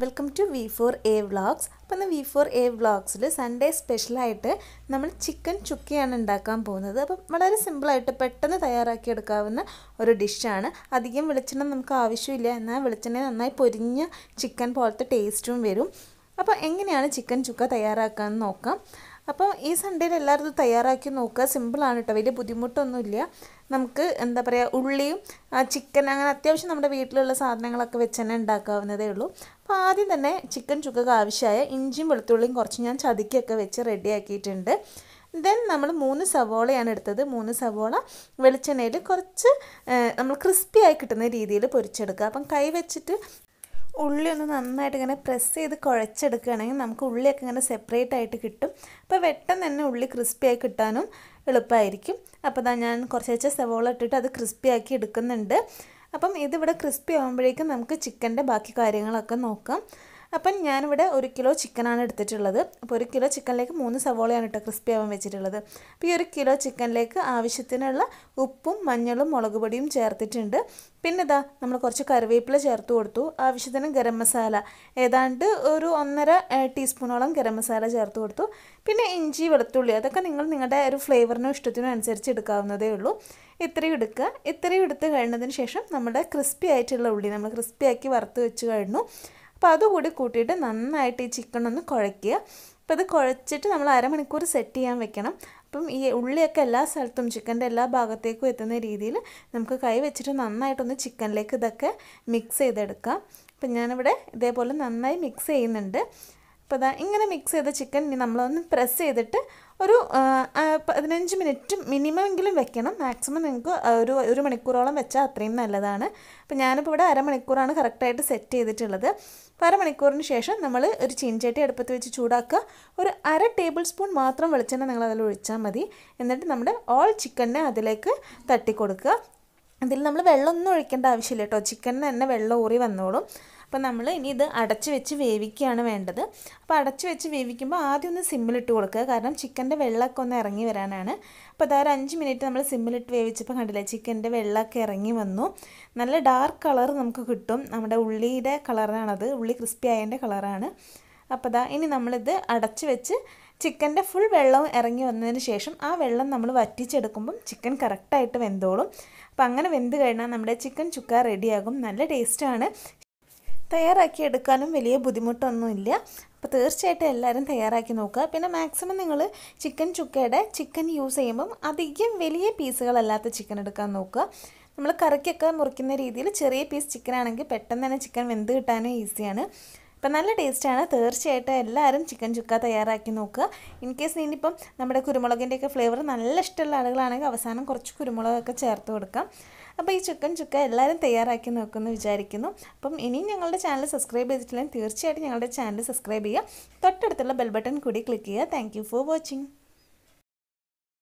welcome to V four A vlogs അപ്പോൾ ഇന്ന് V four A വ്ളോഗ്സിൽ സൺഡേ സ്പെഷ്യലായിട്ട് നമ്മൾ ചിക്കൻ ചുക്കിയാണ് ഉണ്ടാക്കാൻ പോകുന്നത് അപ്പം വളരെ സിമ്പിളായിട്ട് പെട്ടെന്ന് തയ്യാറാക്കിയെടുക്കാവുന്ന ഒരു ഡിഷാണ് അധികം വെളിച്ചെണ്ണ നമുക്ക് ആവശ്യമില്ല എന്നാൽ വെളിച്ചെണ്ണ നന്നായി പൊരിഞ്ഞ ചിക്കൻ പോലത്തെ ടേസ്റ്റും വരും അപ്പോൾ എങ്ങനെയാണ് ചിക്കൻ ചുക്ക തയ്യാറാക്കാമെന്ന് നോക്കാം അപ്പോൾ ഈ സൺഡേയിൽ എല്ലാവരും തയ്യാറാക്കി നോക്കുക സിമ്പിളാണ് കേട്ടോ വലിയ ബുദ്ധിമുട്ടൊന്നുമില്ല നമുക്ക് എന്താ പറയുക ഉള്ളിയും ചിക്കൻ അങ്ങനെ അത്യാവശ്യം നമ്മുടെ വീട്ടിലുള്ള സാധനങ്ങളൊക്കെ വെച്ച് തന്നെ ഉണ്ടാക്കാവുന്നതേ ഉള്ളൂ അപ്പോൾ ആദ്യം തന്നെ ചിക്കൻ ചുക്കക്ക് ആവശ്യമായ ഇഞ്ചിയും വെളുത്തുള്ളിയും കുറച്ച് ഞാൻ ചതുക്കിയൊക്കെ വെച്ച് റെഡിയാക്കിയിട്ടുണ്ട് ദെൻ നമ്മൾ മൂന്ന് സവോളയാണ് എടുത്തത് മൂന്ന് സവോള വെളിച്ചെണ്ണയിൽ കുറച്ച് നമ്മൾ ക്രിസ്പി ആയി കിട്ടുന്ന രീതിയിൽ പൊരിച്ചെടുക്കുക അപ്പം കൈ വെച്ചിട്ട് ഉള്ളി ഒന്ന് നന്നായിട്ട് ഇങ്ങനെ പ്രസ് ചെയ്ത് കുഴച്ചെടുക്കുകയാണെങ്കിൽ നമുക്ക് ഉള്ളിയൊക്കെ ഇങ്ങനെ സെപ്പറേറ്റ് ആയിട്ട് കിട്ടും അപ്പോൾ വെട്ടം തന്നെ ഉള്ളി ക്രിസ്പിയായി കിട്ടാനും എളുപ്പമായിരിക്കും അപ്പോൾ ഇതാ ഞാൻ കുറച്ച് വെച്ച സെവോള ഇട്ടിട്ട് അത് ക്രിസ്പിയാക്കി എടുക്കുന്നുണ്ട് അപ്പം ഇതിവിടെ ക്രിസ്പി ആകുമ്പോഴേക്കും നമുക്ക് ചിക്കൻ്റെ ബാക്കി കാര്യങ്ങളൊക്കെ നോക്കാം അപ്പം ഞാനിവിടെ ഒരു കിലോ ചിക്കനാണ് എടുത്തിട്ടുള്ളത് അപ്പോൾ ഒരു കിലോ ചിക്കനിലേക്ക് മൂന്ന് സവോളയാണ് കേട്ടോ ക്രിസ്പി ആവാൻ വെച്ചിട്ടുള്ളത് അപ്പോൾ ഈ ഒരു കിലോ ചിക്കനിലേക്ക് ആവശ്യത്തിനുള്ള ഉപ്പും മഞ്ഞളും മുളക് പൊടിയും ചേർത്തിട്ടുണ്ട് പിന്നെ ഇതാ നമ്മൾ കുറച്ച് കറിവേപ്പില ചേർത്ത് കൊടുത്തു ആവശ്യത്തിന് ഗരം മസാല ഏതാണ്ട് ഒരു ഒന്നര ടീസ്പൂണോളം ഗരം മസാല ചേർത്ത് കൊടുത്തു പിന്നെ ഇഞ്ചി വെളുത്തുള്ളി അതൊക്കെ നിങ്ങൾ നിങ്ങളുടെ ഒരു ഫ്ലേവറിനും ഇഷ്ടത്തിനും അനുസരിച്ച് എടുക്കാവുന്നതേ ഉള്ളൂ ഇത്രയും എടുക്കുക ഇത്രയും എടുത്ത് കഴിഞ്ഞതിന് ശേഷം നമ്മുടെ ക്രിസ്പി ആയിട്ടുള്ള ഉള്ളി നമ്മൾ ക്രിസ്പി ആക്കി വറുത്ത് വെച്ച് കഴിഞ്ഞു അപ്പോൾ അതുകൂടി കൂട്ടിയിട്ട് നന്നായിട്ട് ഈ ചിക്കൻ ഒന്ന് കുഴയ്ക്കുക അപ്പോൾ ഇത് കുഴച്ചിട്ട് നമ്മൾ അരമണിക്കൂർ സെറ്റ് ചെയ്യാൻ വെക്കണം അപ്പം ഈ ഉള്ളിയൊക്കെ എല്ലാ സ്ഥലത്തും ചിക്കൻ്റെ എല്ലാ ഭാഗത്തേക്കും എത്തുന്ന രീതിയിൽ നമുക്ക് കൈ വെച്ചിട്ട് നന്നായിട്ടൊന്ന് ചിക്കനിലേക്ക് ഇതൊക്കെ മിക്സ് ചെയ്തെടുക്കാം അപ്പം ഞാനിവിടെ ഇതേപോലെ നന്നായി മിക്സ് ചെയ്യുന്നുണ്ട് അപ്പോൾ അതാ ഇങ്ങനെ മിക്സ് ചെയ്ത ചിക്കൻ ഇനി നമ്മളൊന്ന് പ്രസ് ചെയ്തിട്ട് ഒരു പതിനഞ്ച് മിനിറ്റ് മിനിമം എങ്കിലും വെക്കണം മാക്സിമം നിങ്ങൾക്ക് ഒരു ഒരു മണിക്കൂറോളം വെച്ചാൽ അത്രയും നല്ലതാണ് അപ്പോൾ ഞാനിപ്പോൾ ഇവിടെ അരമണിക്കൂറാണ് കറക്റ്റായിട്ട് സെറ്റ് ചെയ്തിട്ടുള്ളത് അപ്പോൾ അരമണിക്കൂറിന് ശേഷം നമ്മൾ ഒരു ചീൻചട്ടി അടുപ്പത്ത് വെച്ച് ചൂടാക്കുക ഒരു അര ടേബിൾ സ്പൂൺ മാത്രം വെളിച്ചെണ്ണ നിങ്ങൾ അതിൽ ഒഴിച്ചാൽ മതി എന്നിട്ട് നമ്മുടെ ഓൾ ചിക്കനെ അതിലേക്ക് തട്ടിക്കൊടുക്കുക അതിൽ നമ്മൾ വെള്ളമൊന്നും ഒഴിക്കേണ്ട ആവശ്യമില്ല കേട്ടോ ചിക്കൻ തന്നെ വെള്ളം ഊറി വന്നോളും അപ്പോൾ നമ്മൾ ഇനി ഇത് അടച്ച് വെച്ച് വേവിക്കുകയാണ് വേണ്ടത് അപ്പോൾ അടച്ച് വെച്ച് വേവിക്കുമ്പോൾ ആദ്യം ഒന്ന് സിമ്മിലിട്ട് കൊടുക്കുക കാരണം ചിക്കൻ്റെ വെള്ളമൊക്കെ ഒന്ന് ഇറങ്ങി വരാനാണ് അപ്പോൾ അതായത് അഞ്ച് മിനിറ്റ് നമ്മൾ സിമ്മിലിട്ട് വേവിച്ചപ്പോൾ കണ്ടില്ലേ ചിക്കൻ്റെ വെള്ളമൊക്കെ ഇറങ്ങി വന്നു നല്ല ഡാർക്ക് കളർ നമുക്ക് കിട്ടും നമ്മുടെ ഉള്ളിയുടെ കളറാണത് ഉള്ളി ക്രിസ്പി ആയതിൻ്റെ കളറാണ് അപ്പോൾ അതാ ഇനി നമ്മളിത് അടച്ച് വെച്ച് ചിക്കൻ്റെ ഫുൾ വെള്ളം ഇറങ്ങി വന്നതിന് ശേഷം ആ വെള്ളം നമ്മൾ വറ്റിച്ചെടുക്കുമ്പം ചിക്കൻ കറക്റ്റായിട്ട് വെന്തോളും അപ്പം അങ്ങനെ വെന്ത് കഴിഞ്ഞാൽ നമ്മുടെ ചിക്കൻ ചുക്ക റെഡിയാകും നല്ല ടേസ്റ്റാണ് തയ്യാറാക്കി എടുക്കാനും വലിയ ബുദ്ധിമുട്ടൊന്നുമില്ല അപ്പോൾ തീർച്ചയായിട്ടും എല്ലാവരും തയ്യാറാക്കി നോക്കുക പിന്നെ മാക്സിമം നിങ്ങൾ ചിക്കൻ ചുക്കയുടെ ചിക്കൻ യൂസ് ചെയ്യുമ്പം അധികം വലിയ പീസുകളല്ലാത്ത ചിക്കൻ എടുക്കാൻ നോക്കുക നമ്മൾ കറിക്കൊക്കെ മുറിക്കുന്ന രീതിയിൽ ചെറിയ പീസ് ചിക്കൻ ആണെങ്കിൽ പെട്ടെന്ന് തന്നെ ചിക്കൻ വെന്ത് കിട്ടാനും ഈസിയാണ് അപ്പം നല്ല ടേസ്റ്റാണ് തീർച്ചയായിട്ടും എല്ലാവരും ചിക്കൻ ചുക്ക തയ്യാറാക്കി നോക്കുക ഇൻ കേസ് ഇനിയിപ്പം നമ്മുടെ കുരുമുളകിൻ്റെയൊക്കെ ഫ്ലേവർ നല്ല ഇഷ്ടമുള്ള ആളുകളാണെങ്കിൽ അവസാനം കുറച്ച് കുരുമുളകൊക്കെ ചേർത്ത് കൊടുക്കാം അപ്പോൾ ഈ ചിക്കൻ ചുക്ക എല്ലാവരും തയ്യാറാക്കി നോക്കുമെന്ന് വിചാരിക്കുന്നു അപ്പം ഇനിയും ഞങ്ങളുടെ ചാനൽ സബ്സ്ക്രൈബ് ചെയ്തിട്ടില്ലെങ്കിൽ തീർച്ചയായിട്ടും ഞങ്ങളുടെ ചാനൽ സബ്സ്ക്രൈബ് ചെയ്യുക തൊട്ടടുത്തുള്ള ബെൽ ബട്ടൺ കൂടി ക്ലിക്ക് ചെയ്യുക താങ്ക് ഫോർ വാച്ചിങ്